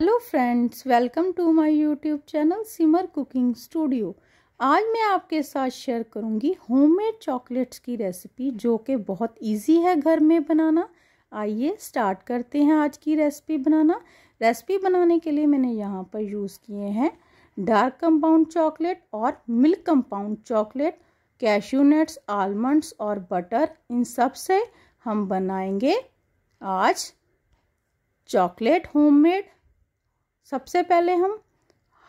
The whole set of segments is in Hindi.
hello friends welcome to my YouTube channel Simar cooking studio आज मैं आपके साथ शेयर करूंगी होममेड चॉकलेट्स की रेसिपी जो कि बहुत इजी है घर में बनाना आइए स्टार्ट करते हैं आज की रेसिपी बनाना रेसिपी बनाने के लिए मैंने यहाँ पर यूज़ किए हैं डार्क कंपाउंड चॉकलेट और milk compound chocolate cashew nuts almonds और बटर इन सब से हम बनाएंगे आज चॉकलेट होममेड सबसे पहले हम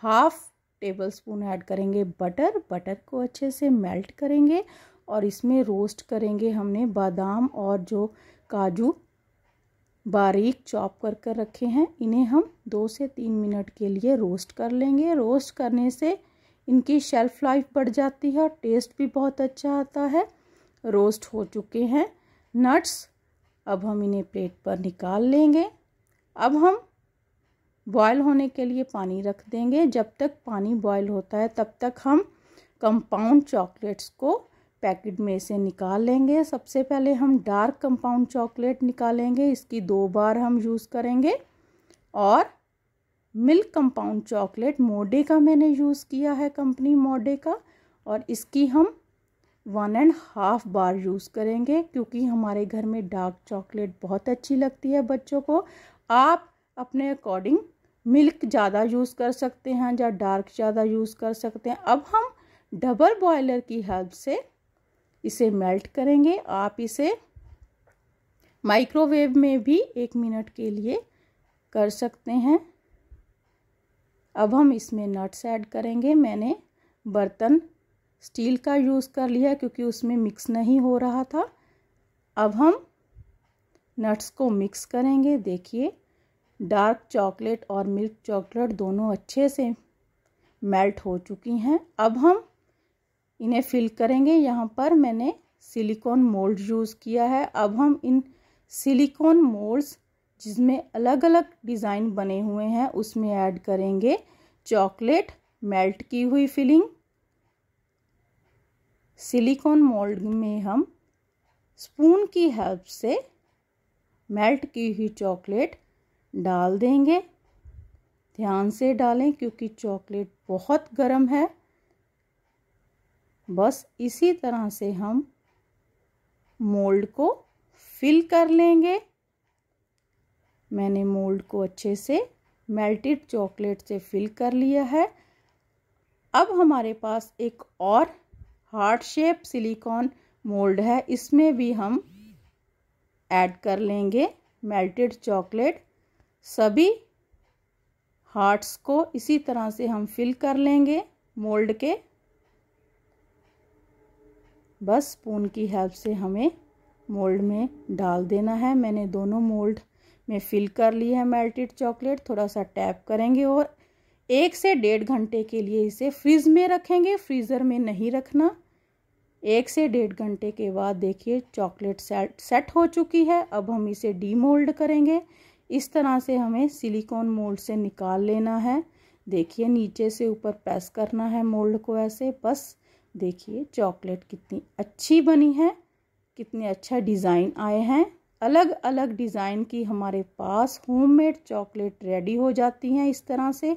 हाफ टेबल स्पून ऐड करेंगे बटर बटर को अच्छे से मेल्ट करेंगे और इसमें रोस्ट करेंगे हमने बादाम और जो काजू बारीक चॉप कर कर रखे हैं इन्हें हम दो से तीन मिनट के लिए रोस्ट कर लेंगे रोस्ट करने से इनकी शेल्फ़ लाइफ बढ़ जाती है और टेस्ट भी बहुत अच्छा आता है रोस्ट हो चुके हैं नट्स अब हम इन्हें प्लेट पर निकाल लेंगे अब हम बॉयल होने के लिए पानी रख देंगे जब तक पानी बॉयल होता है तब तक हम कंपाउंड चॉकलेट्स को पैकेट में से निकाल लेंगे सबसे पहले हम डार्क कंपाउंड चॉकलेट निकालेंगे इसकी दो बार हम यूज़ करेंगे और मिल्क कंपाउंड चॉकलेट मोडे का मैंने यूज़ किया है कंपनी मोडे का और इसकी हम वन एंड हाफ बार यूज़ करेंगे क्योंकि हमारे घर में डार्क चॉकलेट बहुत अच्छी लगती है बच्चों को आप अपने अकॉर्डिंग मिल्क ज़्यादा यूज़ कर सकते हैं या डार्क ज़्यादा यूज़ कर सकते हैं अब हम डबल बॉयलर की हेल्प से इसे मेल्ट करेंगे आप इसे माइक्रोवेव में भी एक मिनट के लिए कर सकते हैं अब हम इसमें नट्स ऐड करेंगे मैंने बर्तन स्टील का यूज़ कर लिया क्योंकि उसमें मिक्स नहीं हो रहा था अब हम नट्स को मिक्स करेंगे देखिए डार्क चॉकलेट और मिल्क चॉकलेट दोनों अच्छे से मेल्ट हो चुकी हैं अब हम इन्हें फिल करेंगे यहाँ पर मैंने सिलिकॉन मोल्ड यूज़ किया है अब हम इन सिलिकॉन मोल्ड्स जिसमें अलग अलग डिज़ाइन बने हुए हैं उसमें ऐड करेंगे चॉकलेट मेल्ट की हुई फिलिंग सिलिकॉन मोल्ड में हम स्पून की हेल्प से मेल्ट की हुई चॉकलेट डाल देंगे ध्यान से डालें क्योंकि चॉकलेट बहुत गर्म है बस इसी तरह से हम मोल्ड को फिल कर लेंगे मैंने मोल्ड को अच्छे से मेल्टेड चॉकलेट से फिल कर लिया है अब हमारे पास एक और हार्ट शेप सिलिकॉन मोल्ड है इसमें भी हम ऐड कर लेंगे मेल्टेड चॉकलेट सभी हार्ट्स को इसी तरह से हम फिल कर लेंगे मोल्ड के बस स्पून की हेल्प से हमें मोल्ड में डाल देना है मैंने दोनों मोल्ड में फिल कर ली है मेल्टेड चॉकलेट थोड़ा सा टैप करेंगे और एक से डेढ़ घंटे के लिए इसे फ्रिज में रखेंगे फ्रीज़र में नहीं रखना एक से डेढ़ घंटे के बाद देखिए चॉकलेट सेट सेट हो चुकी है अब हम इसे डीमोल्ड करेंगे इस तरह से हमें सिलिकॉन मोल्ड से निकाल लेना है देखिए नीचे से ऊपर प्रेस करना है मोल्ड को ऐसे बस देखिए चॉकलेट कितनी अच्छी बनी है कितने अच्छा डिज़ाइन आए हैं अलग अलग डिज़ाइन की हमारे पास होममेड चॉकलेट रेडी हो जाती हैं इस तरह से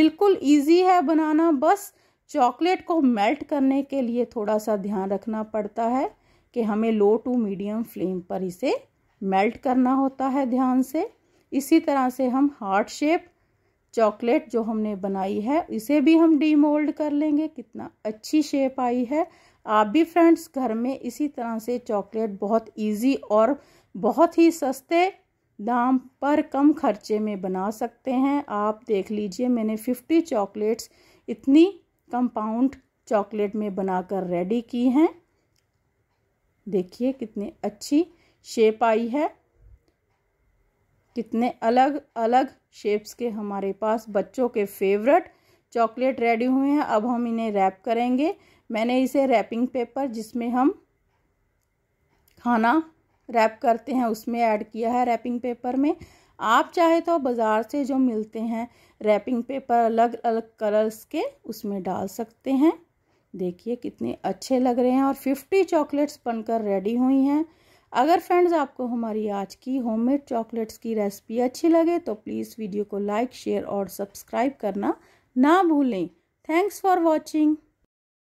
बिल्कुल इजी है बनाना बस चॉकलेट को मेल्ट करने के लिए थोड़ा सा ध्यान रखना पड़ता है कि हमें लो टू मीडियम फ्लेम पर इसे मेल्ट करना होता है ध्यान से इसी तरह से हम हार्ट शेप चॉकलेट जो हमने बनाई है इसे भी हम डीमोल्ड कर लेंगे कितना अच्छी शेप आई है आप भी फ्रेंड्स घर में इसी तरह से चॉकलेट बहुत इजी और बहुत ही सस्ते दाम पर कम खर्चे में बना सकते हैं आप देख लीजिए मैंने फिफ्टी चॉकलेट्स इतनी कंपाउंड चॉकलेट में बनाकर रेडी की हैं देखिए कितनी अच्छी शेप आई है कितने अलग अलग शेप्स के हमारे पास बच्चों के फेवरेट चॉकलेट रेडी हुए हैं अब हम इन्हें रैप करेंगे मैंने इसे रैपिंग पेपर जिसमें हम खाना रैप करते हैं उसमें ऐड किया है रैपिंग पेपर में आप चाहे तो बाज़ार से जो मिलते हैं रैपिंग पेपर अलग अलग कलर्स के उसमें डाल सकते हैं देखिए कितने अच्छे लग रहे हैं और फिफ्टी चॉकलेट्स बनकर रेडी हुई हैं अगर फ्रेंड्स आपको हमारी आज की होममेड चॉकलेट्स की रेसिपी अच्छी लगे तो प्लीज़ वीडियो को लाइक शेयर और सब्सक्राइब करना ना भूलें थैंक्स फॉर वॉचिंग